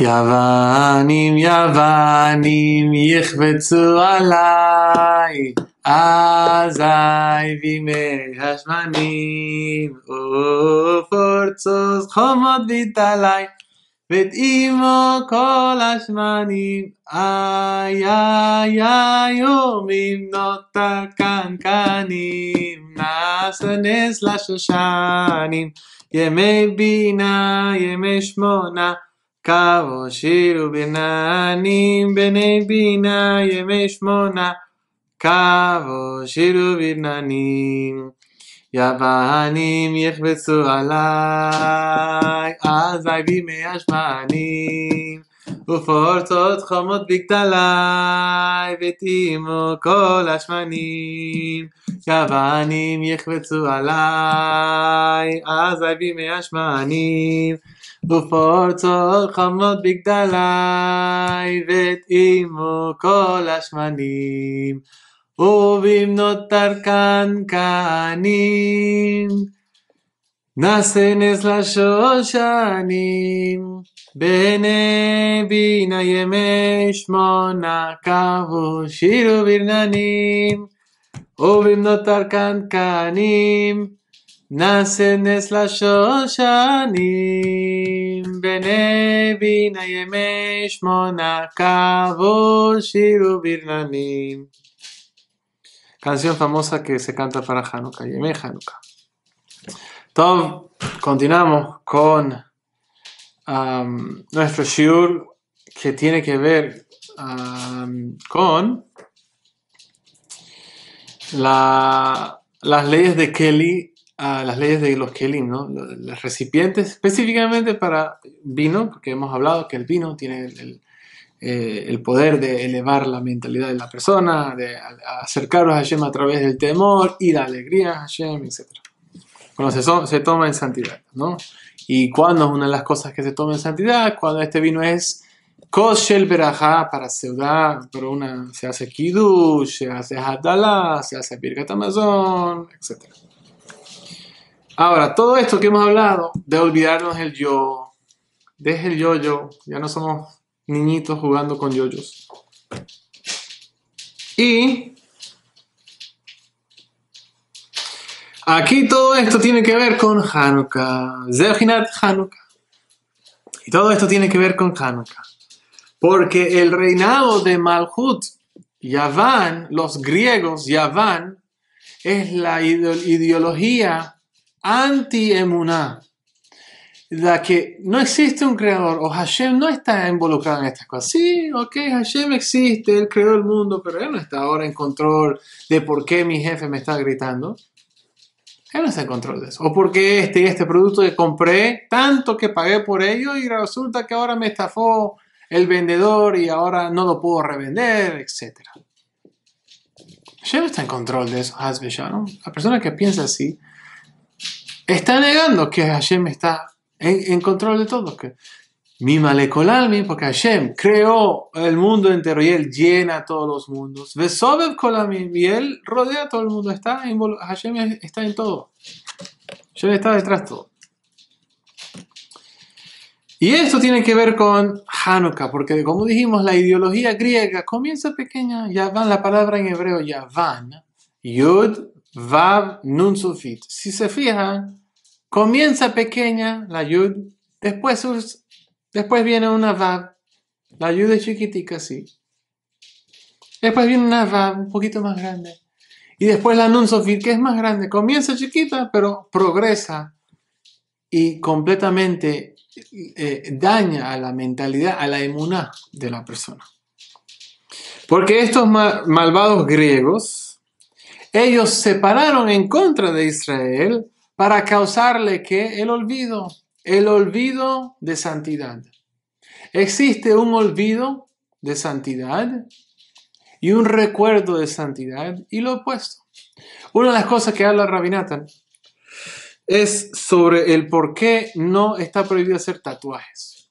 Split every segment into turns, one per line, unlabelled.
יוונים יוונים יחבצו עליי אזי בימי השמנים ופורצו חומות ויטלי ואת כל השמנים איי איי איי וממנות קנקנים, נעשה נס לשושנים ימי בינה ימי שמונה קבו שירו בנענים בני בינה ימי שמונה קבו שירו בנענים יוונים יחבצו עליי אז בימי מהשמנים ופורצות חומות בגדלי ותימו כל השמנים יוונים יחבצו עליי אז בימי מהשמנים ופורצות חמות בגדלי, ותאימו כל השמנים, ובמנות דרכן כהנים. נעשה נס לשושנים, בעיני בינה ימי שמונה קבו שירו ברננים, ובמנות ארכן כהנים, es la shoshanin, benevina yemesh monakavoshiru Canción famosa que se canta para Hanukkah, Yemei Hanukkah.
continuamos con nuestro shiur que tiene que ver con las leyes de Kelly a las leyes de los Kelim, ¿no? Los recipientes específicamente para vino, porque hemos hablado que el vino tiene el, eh, poder de elevar la mentalidad de la persona, de acercarlos a Hashem a través del temor y la alegría a Hashem, etc. Cuando se, toma en santidad, ¿no? Y cuando es una de las cosas que se toma en santidad, cuando este vino es Koshel Berajá para ciudad, pero una se hace kidush, se hace Hadalá, se hace Birgat Amazon, etc. Ahora, todo esto que hemos hablado de olvidarnos del yo, deje el yo-yo, ya no somos niñitos jugando con yoyos. Y aquí todo esto tiene que ver con Hanukkah, Hanukkah. Y todo esto tiene que ver con Hanukkah. Porque el reinado de Malhut, Yaván, los griegos, Yaván, es la ideología anti-emuná, la que no existe un creador o Hashem no está involucrado en estas cosas. Sí, ok, Hashem existe, él creó el mundo, pero él no está ahora en control de por qué mi jefe me está gritando. Él no está en control de eso. O porque este este producto que compré, tanto que pagué por ello y resulta que ahora me estafó el vendedor y ahora no lo puedo revender, etc. Hashem está en control de eso, Hashem, ¿no? La persona que piensa así Está negando que Hashem está en, control de todo. Que mi porque Hashem creó el mundo entero y él llena todos los mundos. y él rodea todo el mundo. Está Hashem está en todo. Hashem está detrás de todo. Y esto tiene que ver con Hanukkah, porque como dijimos, la ideología griega comienza pequeña, van la palabra en hebreo van,
Yud, Vav, Nun Si
se fijan, Comienza pequeña la yud, después, después viene una vav, la yud es chiquitica, sí. Después viene una vav un poquito más grande. Y después la nun que es más grande. Comienza chiquita, pero progresa y completamente eh, daña a la mentalidad, a la emuná de la persona. Porque estos malvados griegos, ellos se pararon en contra de Israel para causarle que el olvido, el olvido de santidad. Existe un olvido de santidad y un recuerdo de santidad y lo opuesto. Una de las cosas que habla Rabinathan es sobre el por qué no está prohibido hacer tatuajes.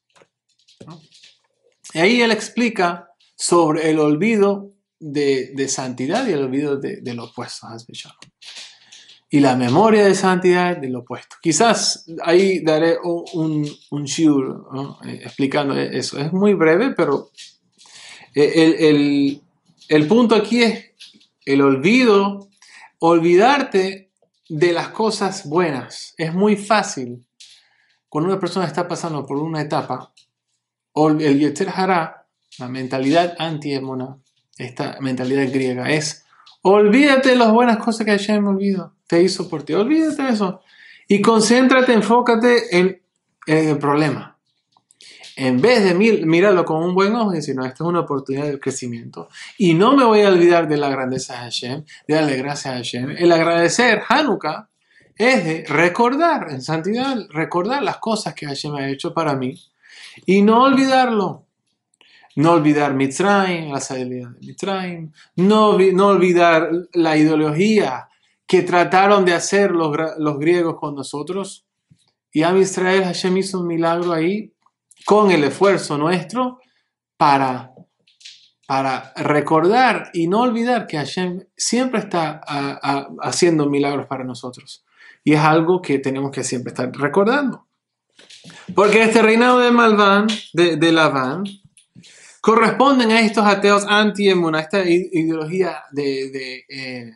Y ahí él explica sobre el olvido de, santidad y el olvido de, lo opuesto, y la memoria de santidad del opuesto. Quizás ahí daré un, un shiur eh, explicando eso. Es muy breve, pero eh, el, el, el punto aquí es el olvido, olvidarte de las cosas buenas. Es muy fácil cuando una persona está pasando por una etapa, el Yetzer Hará, la mentalidad antiemona, esta mentalidad griega, es olvídate de las buenas cosas que ayer me olvidó te hizo por ti. Olvídate de eso. Y concéntrate, enfócate en, el problema. En vez de mirarlo con un buen ojo y decir, no, esta es una oportunidad de crecimiento. Y no me voy a olvidar de la grandeza de Hashem, de darle gracias a Hashem. El agradecer Hanukkah es de recordar en santidad, recordar las cosas que Hashem ha hecho para mí y no olvidarlo. No olvidar Mitzrayim, la salida de Mitzrayim, no, no olvidar la ideología que trataron de hacer los, griegos con nosotros. Y a Israel Hashem hizo un milagro ahí con el esfuerzo nuestro para, para recordar y no olvidar que Hashem siempre está haciendo milagros para nosotros. Y es algo que tenemos que siempre estar recordando. Porque este reinado de Malván, de, de corresponden a estos ateos anti a esta ideología de, eh,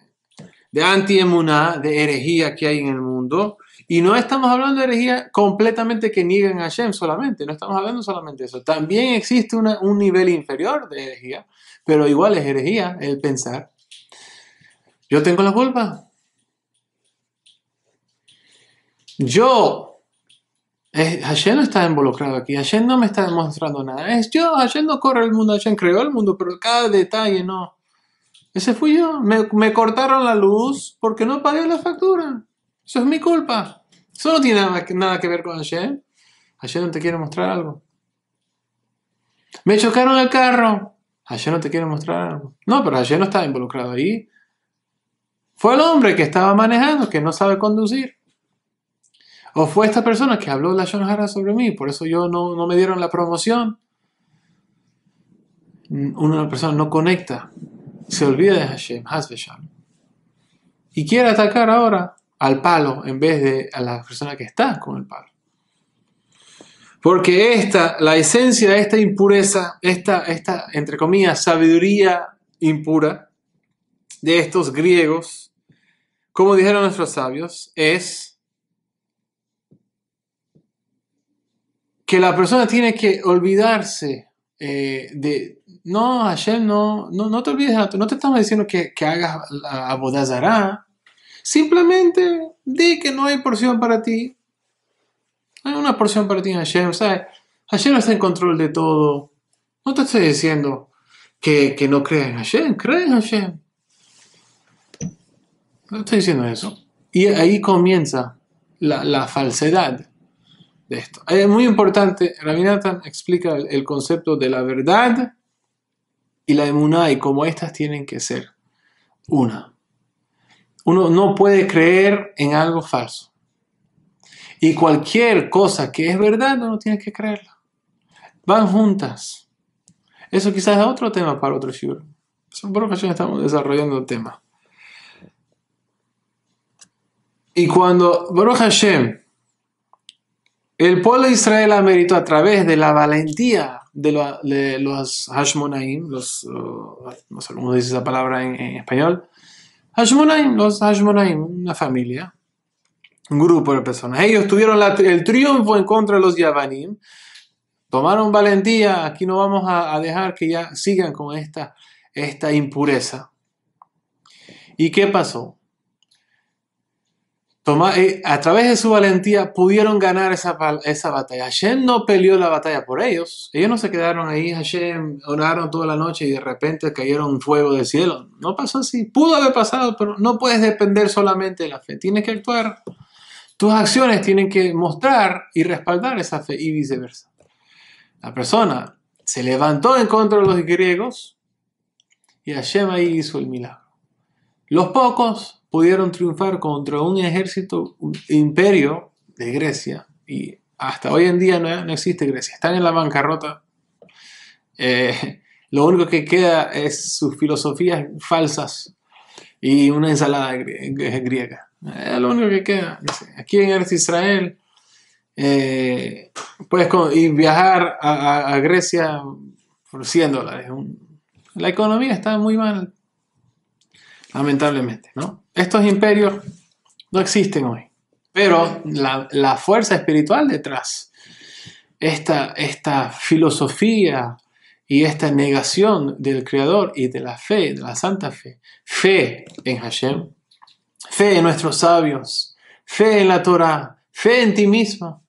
de antiemuná, de herejía que hay en el mundo. Y no estamos hablando de herejía completamente que niegan a Hashem solamente, no estamos hablando solamente de eso. También existe un nivel inferior de herejía, pero igual es herejía el pensar, yo tengo la culpa. Yo eh, Hashem no está involucrado aquí, Hashem no me está demostrando nada. Es yo, Hashem no corre el mundo, Hashem creó el mundo, pero cada detalle no. Ese fui yo. Me, cortaron la luz porque no pagué la factura. Eso es mi culpa. Eso no tiene nada, que ver con ayer. Ayer no te quiero mostrar algo. Me chocaron el carro. Ayer no te quiero mostrar algo. No, pero ayer no estaba involucrado ahí. Fue el hombre que estaba manejando, que no sabe conducir. O fue esta persona que habló la Shonhara sobre mí, por eso yo no, no me dieron la promoción. Una persona no conecta se olvida de Hashem, Hashem, y quiere atacar ahora al palo en vez de a la persona que está con el palo. Porque esta, la esencia de esta impureza, esta, esta, entre comillas, sabiduría impura de estos griegos, como dijeron nuestros sabios, es que la persona tiene que olvidarse eh, de no, Hashem, no, no, no te olvides, no te estamos diciendo que, que hagas la Simplemente di que no hay porción para ti. Hay una porción para ti en Hashem, ¿sabes? Hashem está en control de todo. No te estoy diciendo que, que no creas en Hashem, Crees en Hashem. No estoy diciendo eso. Y ahí comienza la, la falsedad de esto. Es muy importante, Rabinathan explica el concepto de la verdad y la de y como estas tienen que ser una. Uno no puede creer en algo falso. Y cualquier cosa que es verdad, uno tiene que creerla. Van juntas. Eso quizás es otro tema para otro shiur. Por Hashem, estamos desarrollando el tema. Y cuando Baruch Hashem, el pueblo de Israel meritó a través de la valentía de, los Hashmonaim, no sé cómo dice esa palabra en, español, Hashmonaim, los Hashmonaim, una familia, un grupo de personas. Ellos tuvieron el triunfo en contra de los Yavanim, tomaron valentía, aquí no vamos a, a, dejar que ya sigan con esta, esta impureza. ¿Y qué pasó? Eh, a través de su valentía pudieron ganar esa, esa batalla. Hashem no peleó la batalla por ellos. Ellos no se quedaron ahí. Hashem oraron toda la noche y de repente cayeron fuego del cielo. No pasó así. Pudo haber pasado, pero no puedes depender solamente de la fe. Tienes que actuar. Tus acciones tienen que mostrar y respaldar esa fe y viceversa. La persona se levantó en contra de los griegos y Hashem ahí hizo el milagro. Los pocos pudieron triunfar contra un ejército, imperio de Grecia, y hasta hoy en día no, existe Grecia, están en la bancarrota. Eh, lo único que queda es sus filosofías falsas y una ensalada griega. Es eh, lo único que queda. Aquí en Israel eh, puedes y viajar a, a, Grecia por 100 dólares. La economía está muy mal, lamentablemente, ¿no? Estos imperios no existen hoy, pero la, fuerza espiritual detrás, esta, esta filosofía y esta negación del Creador y de la fe, de la santa fe, fe en Hashem, fe en nuestros sabios, fe en la Torah, fe en ti mismo,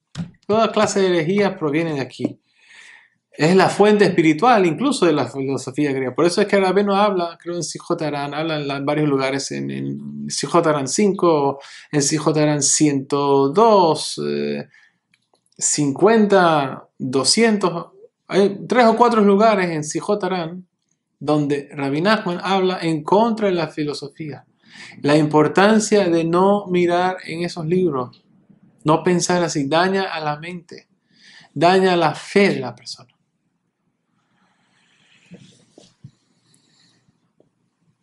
toda clase de herejías proviene de aquí es la fuente espiritual incluso de la filosofía griega. Por eso es que no habla, creo en Sijotarán, habla en, varios lugares, en, en 5, en Sijotarán 102, 50, 200. Hay tres o cuatro lugares en Sijotarán donde Rabbi habla en contra de la filosofía. La importancia de no mirar en esos libros, no pensar así, daña a la mente, daña la fe de la persona.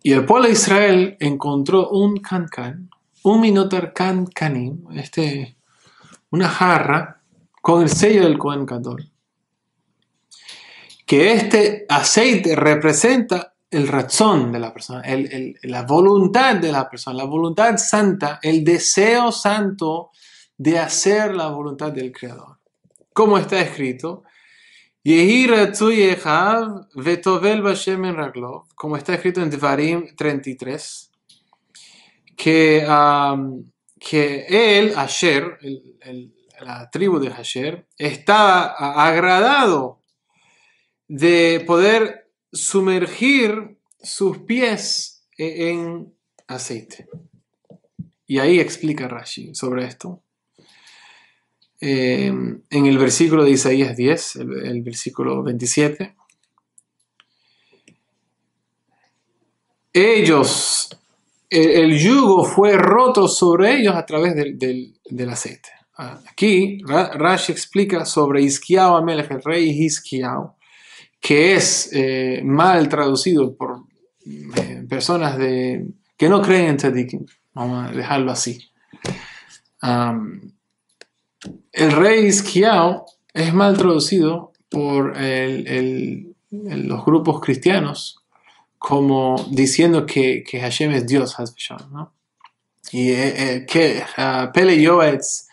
Y el pueblo de Israel encontró un cancan, un minotar cancanim, este, una jarra con el sello del Cohen Que este aceite representa el razón de la persona, la voluntad de la persona, la voluntad santa, el deseo santo de hacer la voluntad del Creador. Como está escrito, como está escrito en Devarim 33, que, que él, Asher, el, la tribu de Asher, está agradado de poder sumergir sus pies e, en aceite. Y ahí explica Rashi sobre esto. Eh, en el versículo de Isaías 10, el, versículo 27. Ellos, el, yugo fue roto sobre ellos a través del, aceite. Aquí Rashi explica sobre Isquiao el rey que es eh, mal traducido por eh, personas de, que no creen en Vamos a dejarlo así el rey Skiao es mal traducido por los grupos cristianos como diciendo que, Hashem es Dios, ¿no? Y eh, eh, que ah, Pele Yoetz,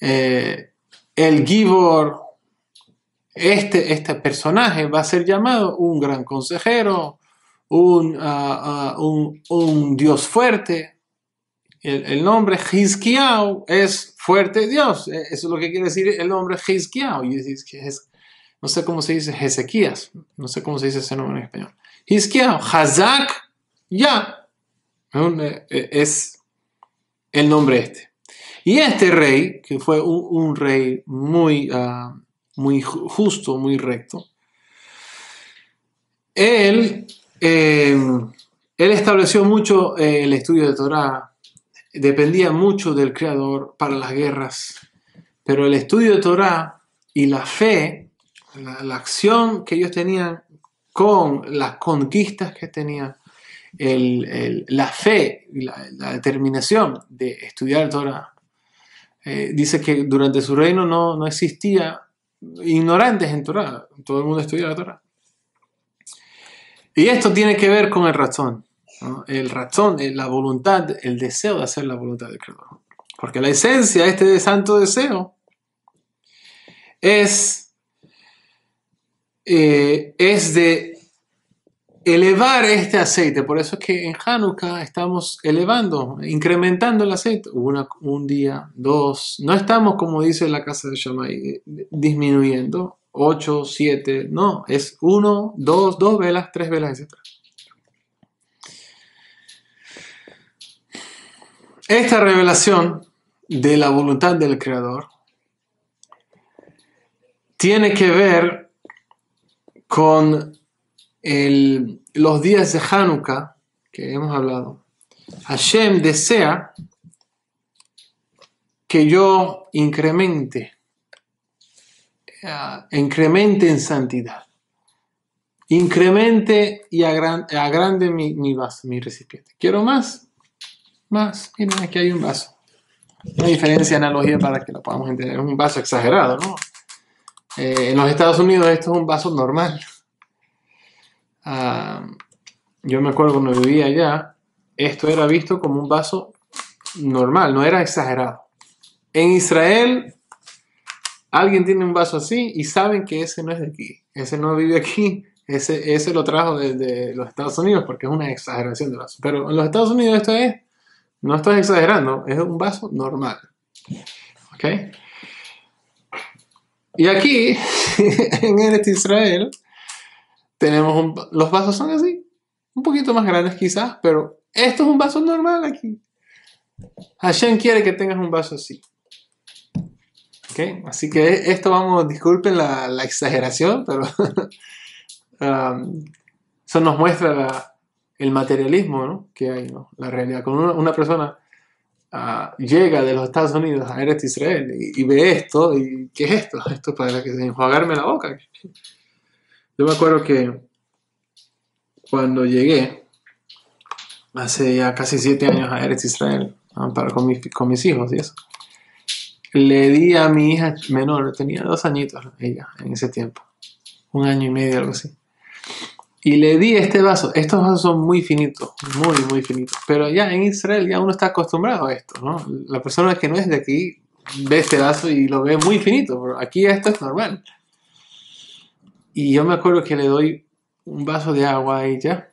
eh, el Gibor, este, este personaje va a ser llamado un gran consejero, un ah, ah, Dios fuerte, el, nombre Hiskiao es fuerte Dios. E, eso es lo que quiere decir el nombre Hiskiao. Y no sé cómo se dice Hezequías. No sé cómo se dice ese nombre en español. Hizkiau, Hazak, ya. E, e, es el nombre este. Y este rey, que fue un, rey muy, ah, muy justo, muy recto, él, eh, él estableció mucho eh, el estudio de Torah, dependía mucho del Creador para las guerras. Pero el estudio de Torah y la fe, la, acción que ellos tenían con las conquistas que tenían, la fe y la, determinación de estudiar Torah, eh, dice que durante su reino no, no existía ignorantes en Torah, todo el mundo estudiaba Torah. Y esto tiene que ver con el razón el razón, eh, la voluntad, el deseo de hacer la voluntad del Creador. Porque la esencia de este santo deseo es, eh, es de elevar este aceite. Por eso es que en Hanukkah estamos elevando, incrementando el aceite. un día, dos. No estamos, como dice la casa de Shammai, eh, disminuyendo. Ocho, siete. No, es uno, dos, dos velas, tres velas, etc Esta revelación de la voluntad del Creador tiene que ver con los días de Hanukkah que hemos hablado. Hashem desea que yo incremente, eh, incremente en santidad, incremente y agrande, mi vaso, mi recipiente. Quiero más, más. Miren, aquí hay un vaso. Una diferencia de analogía para que lo podamos entender. Es un vaso exagerado, ¿no? Eh, en los Estados Unidos esto es un vaso normal. Ah, yo me acuerdo cuando vivía allá, esto era visto como un vaso normal, no era exagerado. En Israel, alguien tiene un vaso así y saben que ese no es de aquí, ese no vive aquí, ese, ese lo trajo desde los Estados Unidos porque es una exageración de vaso. Pero en los Estados Unidos esto es no estás exagerando, es un vaso normal. ¿Ok? Y aquí, en Eretz Israel, tenemos los vasos son así, un poquito más grandes quizás, pero esto es un vaso normal aquí. Hashem quiere que tengas un vaso así. ¿Ok? Así que esto vamos, disculpen la, exageración, pero um, eso nos muestra el materialismo ¿no? que hay, ¿no? la realidad. Cuando una, persona ah, llega de los Estados Unidos a Eretz Israel y, ve esto, y ¿qué es esto? Esto es para que enjuagarme la boca. Yo me acuerdo que cuando llegué, hace ya casi siete años a Eretz Israel, para, con, mis, con mis hijos y eso, le di a mi hija menor, tenía dos añitos ella en ese tiempo, un año y medio, algo así y le di este vaso. Estos vasos son muy finitos, muy, muy finitos. Pero ya en Israel ya uno está acostumbrado a esto, ¿no? La persona que no es de aquí ve este vaso y lo ve muy finito, pero aquí esto es normal. Y yo me acuerdo que le doy un vaso de agua a ella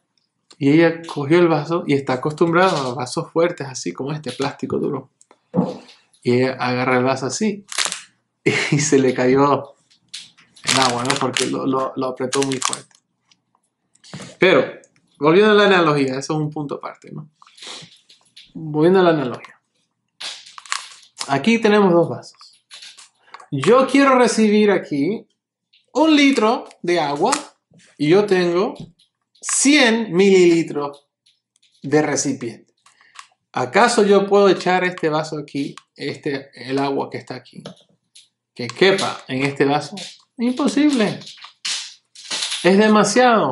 y ella cogió el vaso y está acostumbrada a vasos fuertes, así como este plástico duro. Y ella agarra el vaso así y se le cayó el agua, ¿no? Porque lo apretó muy fuerte. Pero, volviendo a la analogía, eso es un punto aparte, ¿no? Volviendo a la analogía. Aquí tenemos dos vasos. Yo quiero recibir aquí un litro de agua y yo tengo 100 mililitros de recipiente. ¿Acaso yo puedo echar este vaso aquí, este, el agua que está aquí, que quepa en este vaso? Imposible. Es demasiado.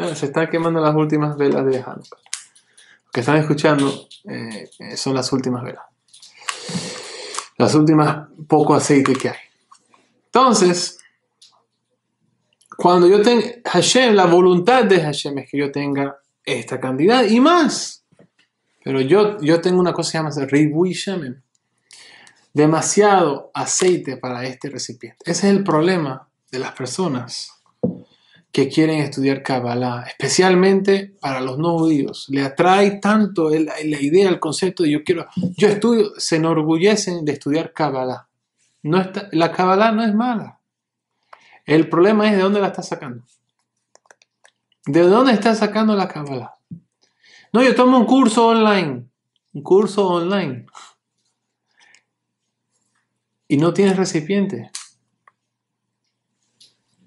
Ah, se están quemando las últimas velas de Hanukkah. Lo que están escuchando eh, son las últimas velas. Las últimas poco aceite que hay. Entonces, cuando yo tengo Hashem, la voluntad de Hashem es que yo tenga esta cantidad y más. Pero yo, yo tengo una cosa que se llama Demasiado aceite para este recipiente. Ese es el problema de las personas que quieren estudiar Kabbalah, especialmente para los no judíos. Le atrae tanto la idea, el concepto de yo quiero, yo estudio, se enorgullecen de estudiar Kabbalah. No está, la Kabbalah no es mala. El problema es de dónde la está sacando. ¿De dónde está sacando la Kabbalah? No, yo tomo un curso online, un curso online. Y no tienes recipiente.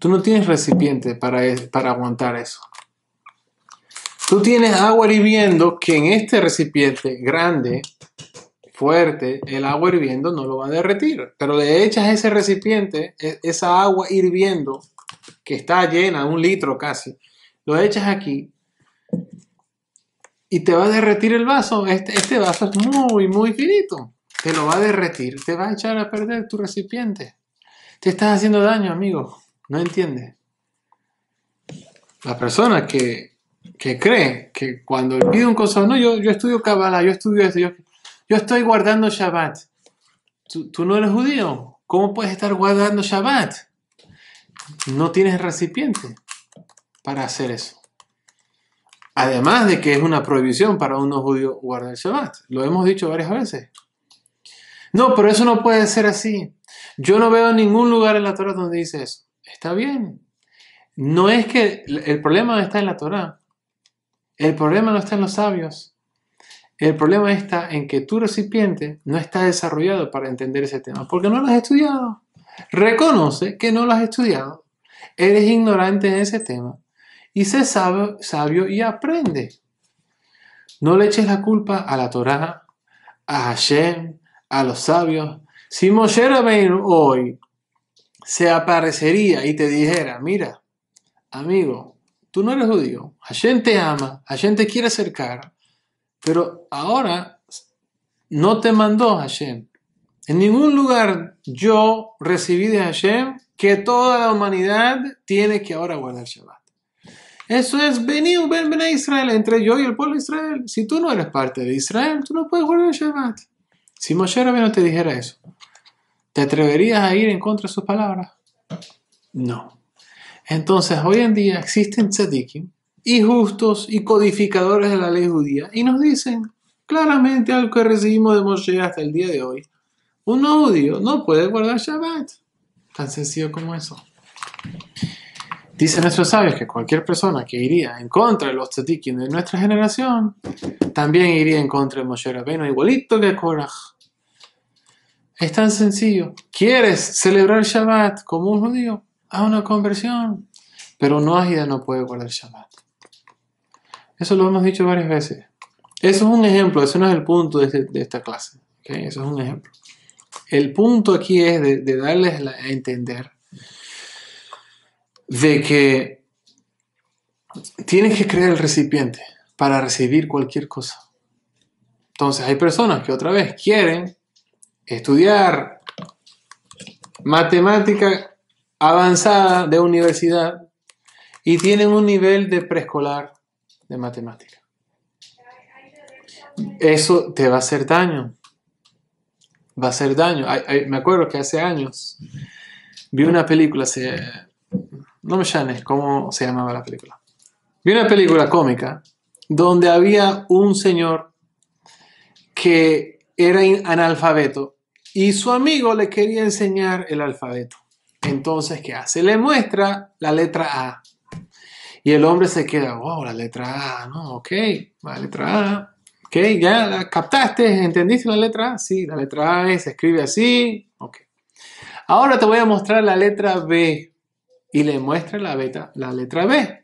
Tú no tienes recipiente para, para aguantar eso. Tú tienes agua hirviendo que en este recipiente grande, fuerte, el agua hirviendo no lo va a derretir. Pero le echas ese recipiente, e, esa agua hirviendo, que está llena, un litro casi, lo echas aquí y te va a derretir el vaso. Este, este vaso es muy, muy finito. Te lo va a derretir, te va a echar a perder tu recipiente. Te estás haciendo daño, amigo. No entiende. La persona que, cree que cuando pide un cosa no, yo, yo estudio Kabbalah, yo estudio esto, yo, yo estoy guardando Shabbat. ¿Tú, no eres judío. ¿Cómo puedes estar guardando Shabbat? No tienes recipiente para hacer eso. Además de que es una prohibición para un judío guardar Shabbat. Lo hemos dicho varias veces. No, pero eso no puede ser así. Yo no veo ningún lugar en la Torah donde dice eso. Está bien. No es que el problema está en la Torá. El problema no está en los sabios. El problema está en que tu recipiente no está desarrollado para entender ese tema, porque no lo has estudiado. Reconoce que no lo has estudiado. Eres ignorante en ese tema. Y sé sabio, sabio y aprende. No le eches la culpa a la Torá, a Hashem, a los sabios. Si Moshe Rabbeinu hoy se aparecería y te dijera, mira, amigo, tú no eres judío, Hashem te ama, Hashem te quiere acercar, pero ahora no te mandó Hashem. En ningún lugar yo recibí de Hashem que toda la humanidad tiene que ahora guardar Shabbat. Eso es venido, ven, a Israel, entre yo y el pueblo de Israel. Si tú no eres parte de Israel, tú no puedes guardar Shabbat. Si Moshe no te dijera eso, ¿Te atreverías a ir en contra de sus palabras? No. Entonces, hoy en día existen tzadikim y justos y codificadores de la ley judía y nos dicen claramente algo que recibimos de Moshe hasta el día de hoy. Un judío no puede guardar Shabbat. Tan sencillo como eso. Dicen nuestros sabios que cualquier persona que iría en contra de los tzadikim de nuestra generación también iría en contra de Moshe Rabbeinu, igualito que Korach. Es tan sencillo. ¿Quieres celebrar Shabbat como un judío? Haz una conversión. Pero un ágida no puede guardar Shabbat. Eso lo hemos dicho varias veces. Eso es un ejemplo, Eso no es el punto de, este, esta clase. Eso es un ejemplo. El punto aquí es de, darles a entender de que tienes que crear el recipiente para recibir cualquier cosa. Entonces hay personas que otra vez quieren estudiar matemática avanzada de universidad y tienen un nivel de preescolar de matemática. Eso te va a hacer daño. Va a hacer daño. me acuerdo que hace años vi una película, no me llames cómo se llamaba la película. Vi una película cómica donde había un señor que era analfabeto y su amigo le quería enseñar el alfabeto. Entonces, ¿qué hace? Le muestra la letra A. Y el hombre se queda, wow, la letra A, ¿no? Ok, la letra A. Ok, ya la captaste, entendiste la letra A. Sí, la letra A se escribe así. Ok. Ahora te voy a mostrar la letra B. Y le muestra la, beta, la letra B.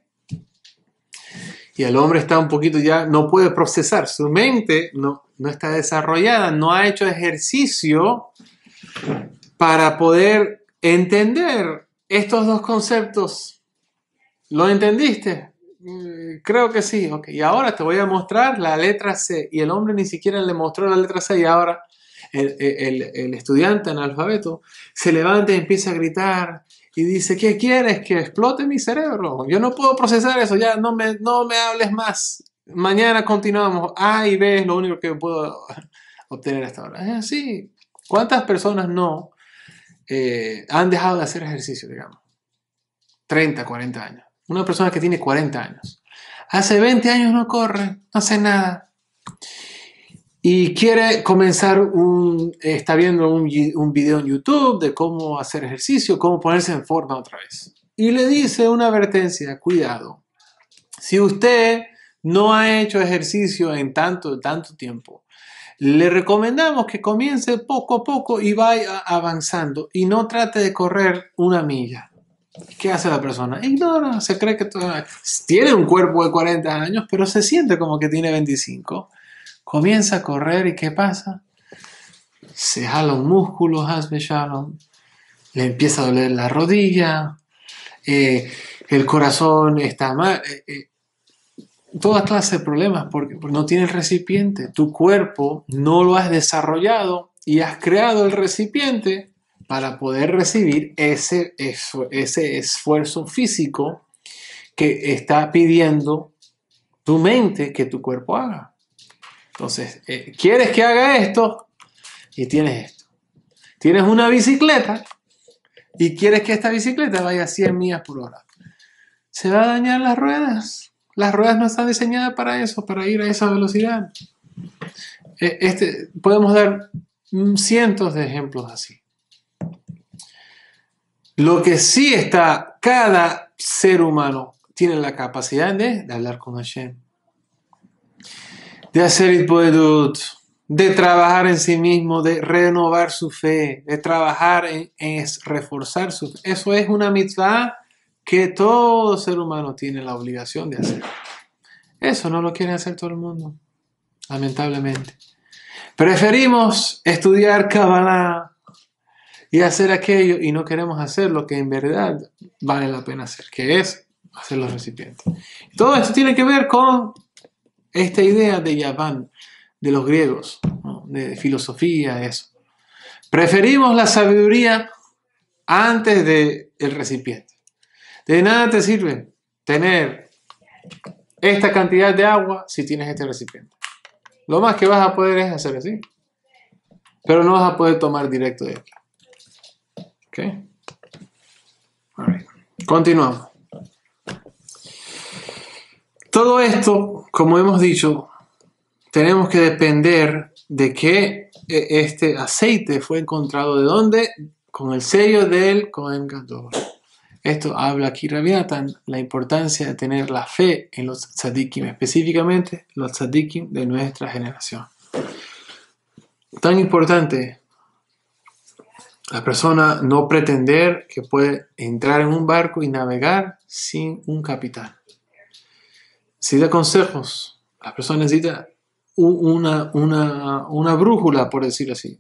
Y el hombre está un poquito ya, no puede procesar, su mente no, no está desarrollada, no ha hecho ejercicio para poder entender estos dos conceptos. ¿Lo entendiste? Mm, creo que sí. y ahora te voy a mostrar la letra C. Y el hombre ni siquiera le mostró la letra C y ahora el, el, el estudiante analfabeto se levanta y empieza a gritar, y dice, ¿qué quieres? Que explote mi cerebro. Yo no puedo procesar eso, ya no me, no me hables más. Mañana continuamos. A y B es lo único que puedo obtener hasta ahora. Es así. ¿Cuántas personas no eh, han dejado de hacer ejercicio, digamos? 30, 40 años. Una persona que tiene 40 años. Hace 20 años no corre, no hace nada y quiere comenzar un, está viendo un, video en YouTube de cómo hacer ejercicio, cómo ponerse en forma otra vez. Y le dice una advertencia, cuidado, si usted no ha hecho ejercicio en tanto, tanto tiempo, le recomendamos que comience poco a poco y vaya avanzando y no trate de correr una milla. ¿Qué hace la persona? Ignora, se cree que tiene un cuerpo de 40 años, pero se siente como que tiene 25 comienza a correr y ¿qué pasa? Se jala un músculo, le empieza a doler la rodilla, eh, el corazón está mal, eh, eh, toda clase de problemas porque, no no tienes recipiente, tu cuerpo no lo has desarrollado y has creado el recipiente para poder recibir ese, ese esfuerzo físico que está pidiendo tu mente que tu cuerpo haga. Entonces, eh, ¿quieres que haga esto? Y tienes esto. Tienes una bicicleta y quieres que esta bicicleta vaya a 100 millas por hora. Se va a dañar las ruedas. Las ruedas no están diseñadas para eso, para ir a esa velocidad. Eh, este, podemos dar mm, cientos de ejemplos así. Lo que sí está, cada ser humano tiene la capacidad de, de hablar con Hashem de hacer pues, de trabajar en sí mismo, de renovar su fe, de trabajar en, reforzar su fe. Eso es una mitad que todo ser humano tiene la obligación de hacer. Eso no lo quiere hacer todo el mundo, lamentablemente. Preferimos estudiar Kabbalah y hacer aquello y no queremos hacer lo que en verdad vale la pena hacer, que es hacer los recipientes. Todo esto tiene que ver con esta idea de Yaván, de los griegos, de filosofía, eso. Preferimos la sabiduría antes del el recipiente. De nada te sirve tener esta cantidad de agua si tienes este recipiente. Lo más que vas a poder es hacer así. Pero no vas a poder tomar directo de aquí. ¿Ok? Continuamos. Todo esto, como hemos dicho, tenemos que depender de que eh, este aceite fue encontrado de dónde, con el sello del Cohen Gadol. Esto habla aquí Rabiatan, la importancia de tener la fe en los tzadikim, específicamente los tzadikim de nuestra generación. Tan importante la persona no pretender que puede entrar en un barco y navegar sin un capitán si da consejos, la persona necesita una, brújula, por decirlo así.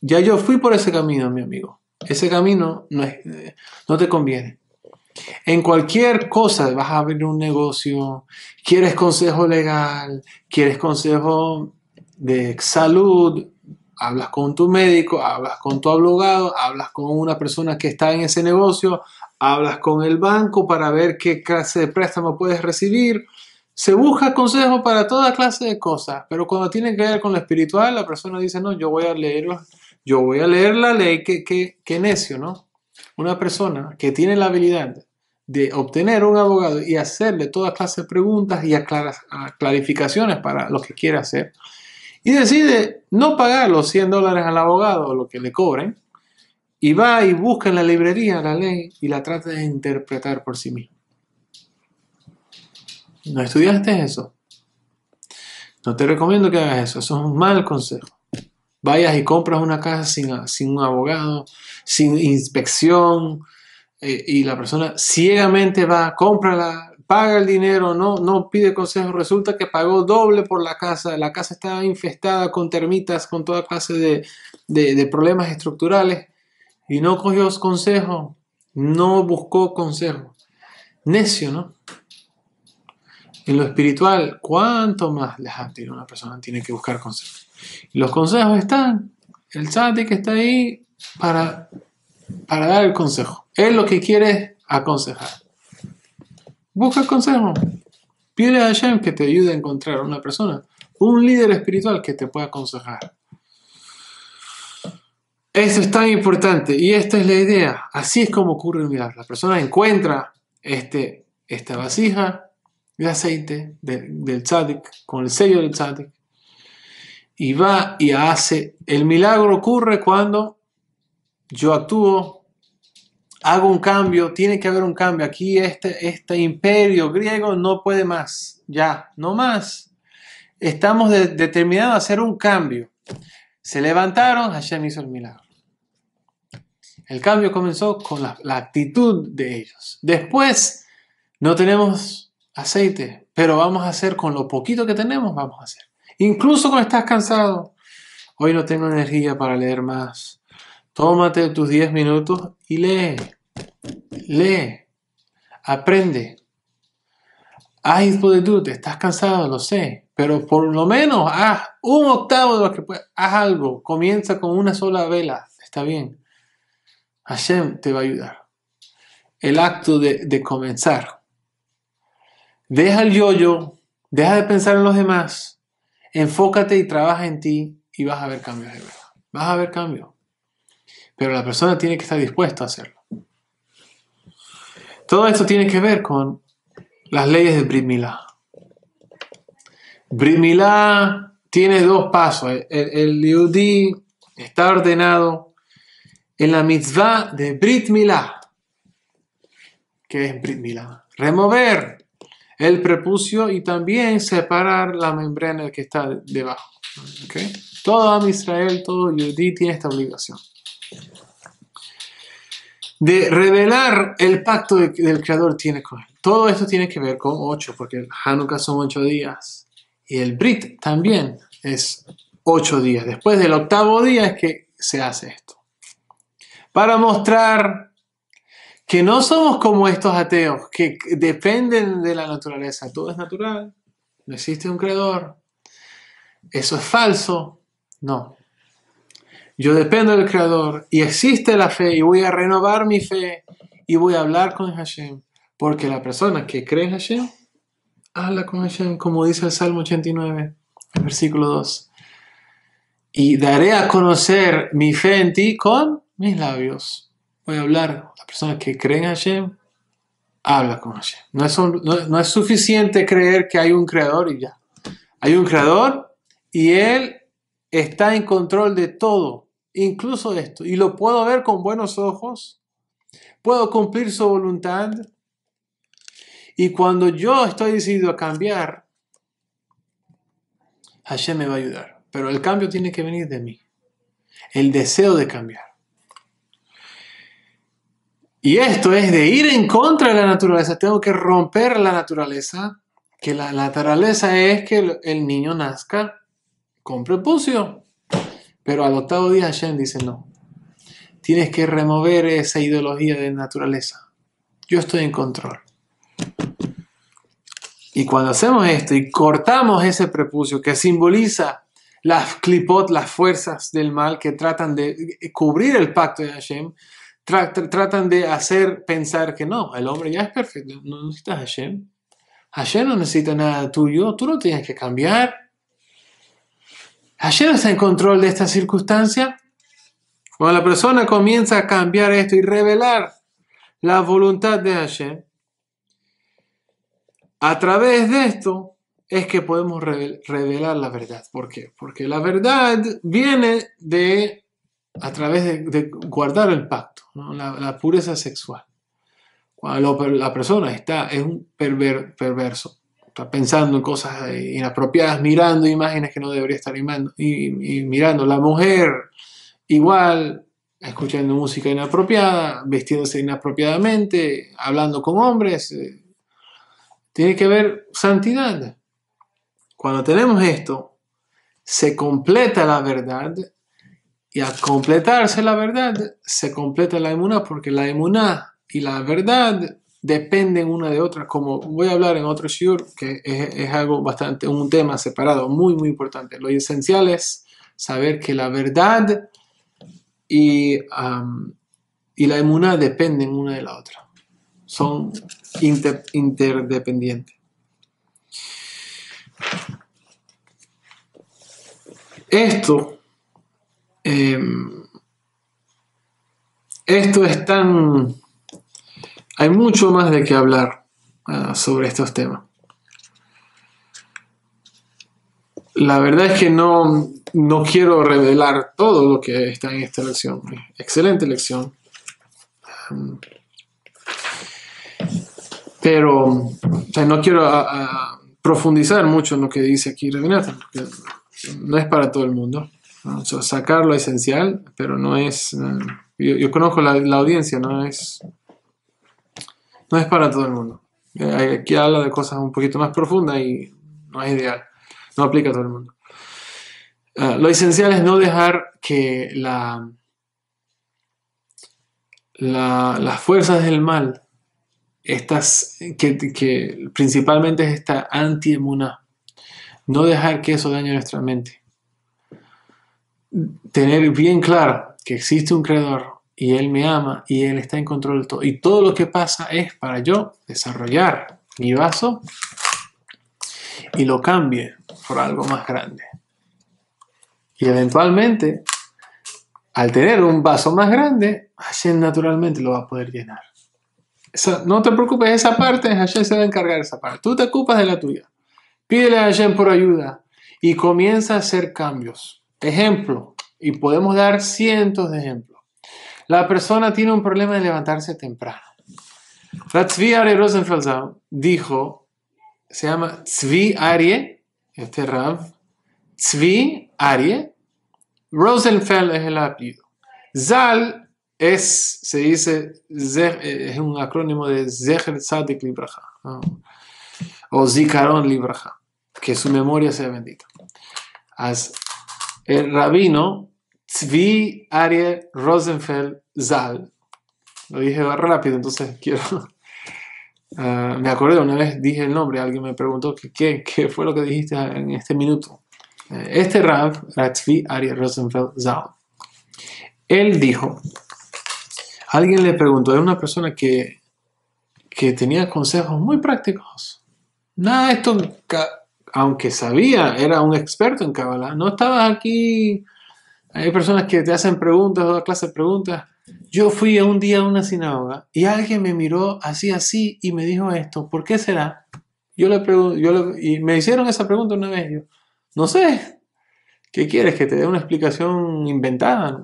Ya yo fui por ese camino, mi amigo. Ese camino no, no te conviene. En cualquier cosa, vas a abrir un negocio, quieres consejo legal, quieres consejo de salud, hablas con tu médico, hablas con tu abogado, hablas con una persona que está en ese negocio, hablas con el banco para ver qué clase de préstamo puedes recibir, se busca consejo para toda clase de cosas, pero cuando tienen que ver con lo espiritual, la persona dice, no, yo voy a leerlo, yo voy a leer la ley, que necio, ¿no? Una persona que tiene la habilidad de obtener un abogado y hacerle toda clase de preguntas y clarificaciones para lo que quiere hacer, y decide no pagar los 100 dólares al abogado o lo que le cobren, y va y busca en la librería la ley y la trata de interpretar por sí mismo. ¿No estudiaste eso? No te recomiendo que hagas eso, eso es un mal consejo. Vayas y compras una casa sin, un abogado, sin inspección, eh, y la persona ciegamente va, compra la, paga el dinero, no, no pide consejo. Resulta que pagó doble por la casa. La casa estaba infestada con termitas, con toda clase de, de, problemas estructurales. Y no cogió consejo, no buscó consejo. Necio, ¿no? En lo espiritual, ¿cuánto más les tiene una persona? Tiene que buscar consejos. los consejos están. El chat que está ahí para, para dar el consejo. Él lo que quiere es aconsejar. Busca el consejo. Pide a Hashem que te ayude a encontrar una persona, un líder espiritual que te pueda aconsejar. Eso es tan importante y esta es la idea. Así es como ocurre el La persona encuentra este, esta vasija, de aceite del tzadik, con el sello del tzadik, y va y hace. El milagro ocurre cuando yo actúo, hago un cambio, tiene que haber un cambio. Aquí este, este imperio griego no puede más, ya, no más. Estamos determinados a hacer un cambio. Se levantaron, Hashem hizo el milagro. El cambio comenzó con la, la actitud de ellos. Después, no tenemos aceite, pero vamos a hacer con lo poquito que tenemos, vamos a hacer. Incluso cuando estás cansado, hoy no tengo energía para leer más. Tómate tus 10 minutos y lee, lee, aprende. Ay, tú estás cansado, lo sé, pero por lo menos haz un octavo de lo que puedes, haz algo, comienza con una sola vela, está bien. Hashem te va a ayudar. El acto de comenzar, Deja el yo-yo, deja de pensar en los demás, enfócate y trabaja en ti y vas a ver cambios de verdad. Vas a ver cambios. Pero la persona tiene que estar dispuesta a hacerlo. Todo esto tiene que ver con las leyes de Brit Milá. Brit Milá tiene dos pasos. El, el, está ordenado en la mitzvah de Brit Milá, que es Brit Milá. Remover el prepucio y también separar la membrana que está debajo. ¿okay? Todo Israel, todo Yudí tiene esta obligación. De revelar el pacto del Creador tiene con él. Todo esto tiene que ver con ocho, porque el Hanukkah son ocho días. Y el Brit también es ocho días. Después del octavo día es que se hace esto. Para mostrar que no somos como estos ateos, que dependen de la naturaleza. Todo es natural, no existe un creador. Eso es falso. No. Yo dependo del creador y existe la fe y voy a renovar mi fe y voy a hablar con Hashem. Porque la persona que cree en Hashem, habla con Hashem, como dice el Salmo 89, el versículo 2. Y daré a conocer mi fe en ti con mis labios voy a hablar, las personas que creen en Hashem, habla con Hashem. No es, no, es suficiente creer que hay un creador y ya. Hay un creador y él está en control de todo, incluso esto. Y lo puedo ver con buenos ojos, puedo cumplir su voluntad. Y cuando yo estoy decidido a cambiar, Hashem me va a ayudar. Pero el cambio tiene que venir de mí. El deseo de cambiar. Y esto es de ir en contra de la naturaleza. Tengo que romper la naturaleza, que la, naturaleza es que el, el, niño nazca con prepucio. Pero al octavo día Hashem dice no. Tienes que remover esa ideología de naturaleza. Yo estoy en control. Y cuando hacemos esto y cortamos ese prepucio que simboliza las clipot, las fuerzas del mal que tratan de cubrir el pacto de Hashem, tratan de hacer pensar que no, el hombre ya es perfecto, no necesitas Hashem. Hashem no necesita nada tuyo, tú no tienes que cambiar. Hashem está en control de esta circunstancia. Cuando la persona comienza a cambiar esto y revelar la voluntad de Hashem, a través de esto es que podemos revelar la verdad. ¿Por qué? Porque la verdad viene de a través de, guardar el pacto, la, pureza sexual. Cuando la persona está, es un perverso, está pensando en cosas eh, inapropiadas, mirando imágenes que no debería estar mirando y, y mirando. La mujer, igual, escuchando música inapropiada, vestiéndose inapropiadamente, hablando con hombres. Eh, tiene que haber santidad. Cuando tenemos esto, se completa la verdad y al completarse la verdad, se completa la emuná, porque la emuná y la verdad dependen una de otra, como voy a hablar en otro shiur, que es, algo bastante, un tema separado, muy, muy importante. Lo esencial es saber que la verdad y, la emuná dependen una de la otra, son interdependientes. Esto eh, esto es tan... Hay mucho más de qué hablar ah, sobre estos temas. La verdad es que no, no quiero revelar todo lo que está en esta lección. Excelente lección. pero no quiero ah, ah, profundizar mucho en lo que dice aquí Rabinata, no es para todo el mundo sacar lo esencial, pero no es... Eh, yo, conozco la, audiencia, no es, no es para todo el mundo. Eh, aquí habla de cosas un poquito más profundas y no es ideal, no aplica a todo el mundo. Eh, lo esencial es no dejar que la, las fuerzas del mal, estas, que, principalmente es esta antiemuna no dejar que eso dañe nuestra mente tener bien claro que existe un creador y Él me ama y Él está en control de todo. Y todo lo que pasa es para yo desarrollar mi vaso y lo cambie por algo más grande. Y eventualmente, al tener un vaso más grande, Hashem naturalmente lo va a poder llenar. no te preocupes, esa parte Hashem se va a encargar esa parte. Tú te ocupas de la tuya. Pídele a Hashem por ayuda y comienza a hacer cambios. Ejemplo, y podemos dar cientos de ejemplos. La persona tiene un problema de levantarse temprano. La Tzvi Arie Rosenfeld dijo, se llama Tzvi Arie, este Rav, Tzvi Arie, Rosenfeld es el apellido. Zal es, se dice, eh, es un acrónimo de Zecher Zadik Libraja, o Zikaron Libraja, que su memoria sea bendita. As el rabino Tzvi Ariel Rosenfeld Zal. Lo dije rápido, entonces quiero... Ah, me acuerdo una vez dije el nombre, alguien me preguntó qué, fue lo que dijiste en este minuto. Eh, este rab Zvi Ariel Rosenfeld Zal, él dijo, alguien le preguntó, era una persona que, que tenía consejos muy prácticos. Nada, esto aunque sabía, era un experto en Kabbalah. No estabas aquí. Hay personas que te hacen preguntas, toda clase de preguntas. Yo fui un día a una sinagoga y alguien me miró así, así y me dijo esto. ¿Por qué será? Yo le pregunto, y me hicieron esa pregunta una vez. Yo, no sé. ¿Qué quieres? ¿Que te dé una explicación inventada?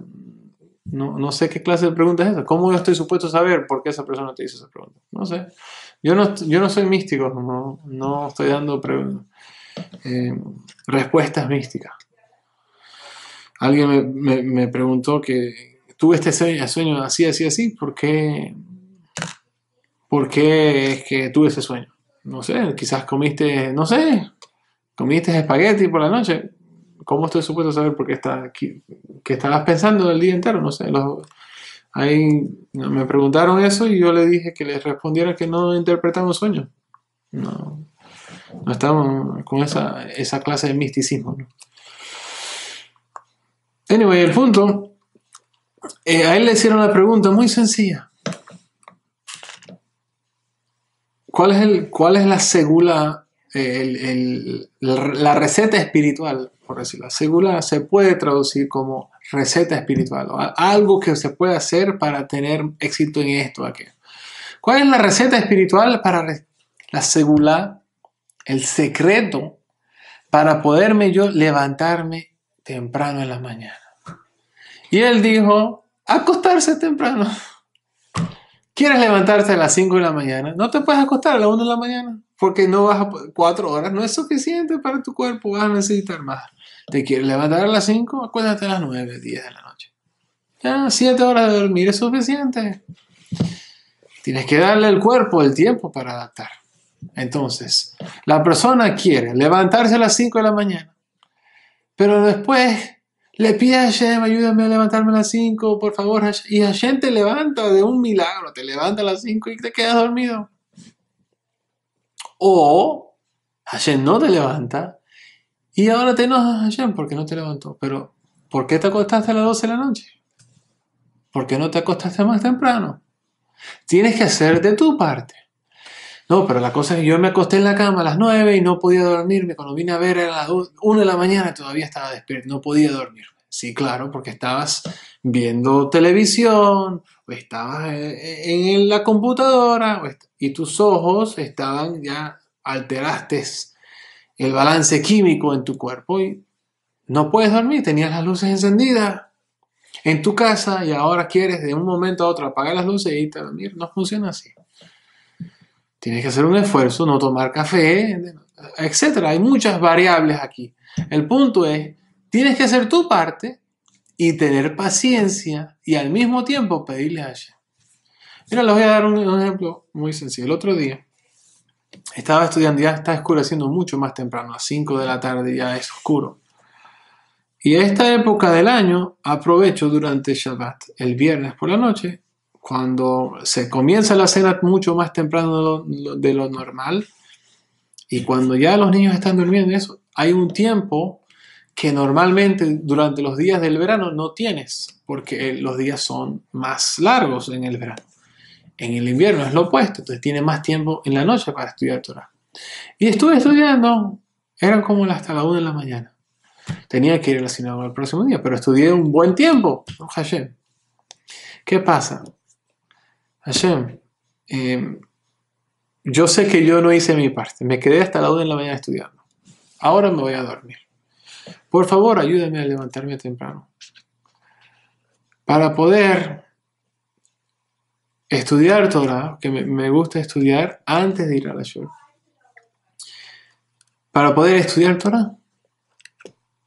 No, no, sé qué clase de pregunta es esa. ¿Cómo yo estoy supuesto a saber por qué esa persona te hizo esa pregunta? No sé. Yo no, yo no soy místico, no, no estoy dando preguntas. Eh, respuestas místicas. Alguien me, preguntó que tuve este sueño así, así, así, ¿por qué, ¿por qué es que tuve ese sueño? No sé, quizás comiste, no sé, comiste espagueti por la noche. ¿Cómo estoy supuesto a saber por qué, está, aquí, qué estabas pensando el día entero? No sé, Ahí me preguntaron eso y yo le dije que les respondiera que no interpretamos un sueño. No, no estamos con esa, clase de misticismo. Anyway, el punto, eh, a él le hicieron una pregunta muy sencilla. ¿Cuál es, cuál es la segula, eh, la receta espiritual, por decirlo? La segula se puede traducir como receta espiritual, algo que se puede hacer para tener éxito en esto o aquello. ¿Cuál es la receta espiritual para la segula el secreto para poderme yo levantarme temprano en la mañana. Y él dijo, acostarse temprano. ¿Quieres levantarte a las 5 de la mañana? No te puedes acostar a las 1 de la mañana, porque no vas a 4 horas, no es suficiente para tu cuerpo, vas a necesitar más. ¿Te quieres levantar a las 5? Acuérdate a las 9, 10 de la noche. Ya, 7 horas de dormir es suficiente. Tienes que darle al cuerpo el tiempo para adaptar. Entonces, la persona quiere levantarse a las 5 de la mañana, pero después le pide a Hashem, ayúdame a levantarme a las 5, por favor, y Hashem te levanta de un milagro, te levanta a las 5 y te quedas dormido. O Hashem no te levanta y ahora te enojas Hashem porque no te levantó, pero ¿por qué te acostaste a las 12 de la noche? ¿Por qué no te acostaste más temprano? Tienes que hacer de tu parte. No, pero la cosa es que yo me acosté en la cama a las 9 y no podía dormirme. Cuando vine a ver a las 1 de la mañana todavía estaba despierto, no podía dormirme. Sí, claro, porque estabas viendo televisión, o estabas eh, eh, en la computadora, y tus ojos estaban ya alteraste el balance químico en tu cuerpo y no puedes dormir, tenías las luces encendidas en tu casa y ahora quieres de un momento a otro apagar las luces y a dormir. No funciona así. Tienes que hacer un esfuerzo, no tomar café, etc. Hay muchas variables aquí. El punto es, tienes que hacer tu parte y tener paciencia y al mismo tiempo pedirle a ella. Mira, les voy a dar un, ejemplo muy sencillo. El otro día estaba estudiando, ya está oscureciendo mucho más temprano, a 5 de la tarde ya es oscuro. Y esta época del año aprovecho durante Shabbat, el viernes por la noche, cuando se comienza la cena mucho más temprano de lo, normal y cuando ya los niños están durmiendo, eso, hay un tiempo que normalmente durante los días del verano no tienes, porque eh, los días son más largos en el verano. En el invierno es lo opuesto, entonces tienes más tiempo en la noche para estudiar Torah. Y estuve estudiando, eran como hasta la 1 de la mañana. Tenía que ir a la sinagoga el próximo día, pero estudié un buen tiempo, ¿Qué pasa? Hashem, eh, yo sé que yo no hice mi parte, me quedé hasta la una de la mañana estudiando. Ahora me voy a dormir. Por favor, ayúdame a levantarme temprano. Para poder estudiar Torah, que me, gusta estudiar antes de ir a la shul. Para poder estudiar Torah.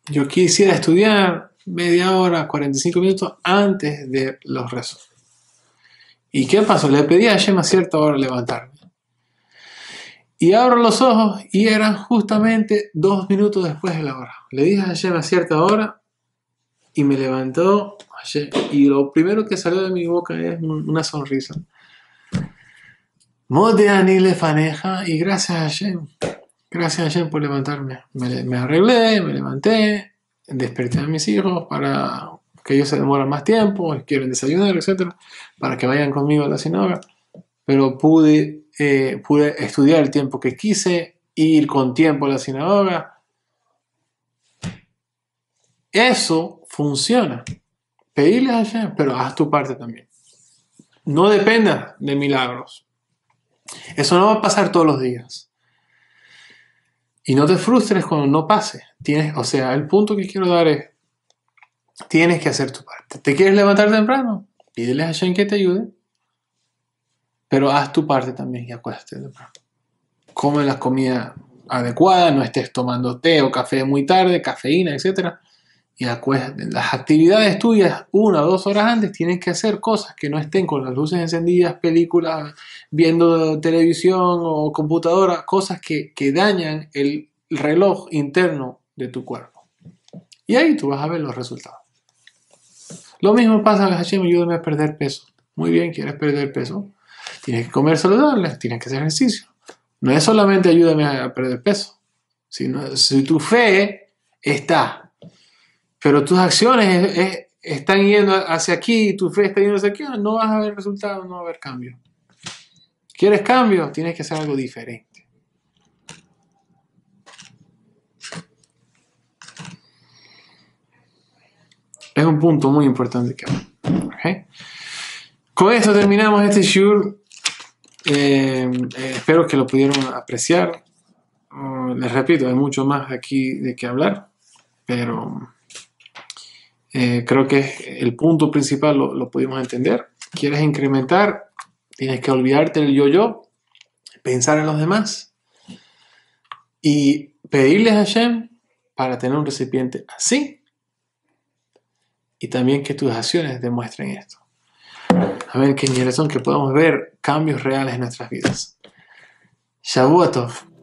Yo quisiera estudiar media hora, 45 minutos antes de los rezos. ¿Y qué pasó? Le pedí a a cierta hora levantarme. Y abro los ojos y eran justamente dos minutos después de la hora. Le dije a a cierta hora y me levantó y lo primero que salió de mi boca es una sonrisa. Modeani le faneja y gracias a Hashem. Gracias a Hashem por levantarme. Me, me, arreglé, me levanté, desperté a mis hijos para que ellos se demoran más tiempo, quieren desayunar, etcétera, para que vayan conmigo a la sinagoga. Pero pude, eh, pude estudiar el tiempo que quise, ir con tiempo a la sinagoga. Eso funciona. Pedirle a Hashem, pero haz tu parte también. No dependa de milagros. Eso no va a pasar todos los días. Y no te frustres cuando no pase. o sea, el punto que quiero dar es, Tienes que hacer tu parte. ¿Te quieres levantar temprano? Pídele a Hashem que te ayude. Pero haz tu parte también y acuéstate temprano. Come la comida adecuada, no estés tomando té o café muy tarde, cafeína, etc. Y acuéstate. Las actividades tuyas, una o dos horas antes, tienes que hacer cosas que no estén con las luces encendidas, películas, viendo televisión o computadora, cosas que, que dañan el reloj interno de tu cuerpo. Y ahí tú vas a ver los resultados. Lo mismo pasa, Hashem, ayúdame a perder peso. Muy bien, quieres perder peso. Tienes que comer saludable, tienes que hacer ejercicio. No es solamente ayúdame a perder peso. Sino, si tu fe está, pero tus acciones eh, eh, están yendo hacia aquí tu fe está yendo hacia aquí, no vas a ver resultados, no va a haber cambio. ¿Quieres cambio? Tienes que hacer algo diferente. Es un punto muy importante que Con esto terminamos este show. Eh, eh, espero que lo pudieron apreciar. Mm, les repito, hay mucho más aquí de que hablar, pero eh, creo que el punto principal lo, lo pudimos entender. ¿Quieres incrementar? Tienes que olvidarte del yo-yo, pensar en los demás y pedirles a Shem para tener un recipiente así y también que tus acciones demuestren esto. A Amén, que en que podamos ver cambios reales en nuestras vidas. shabuatov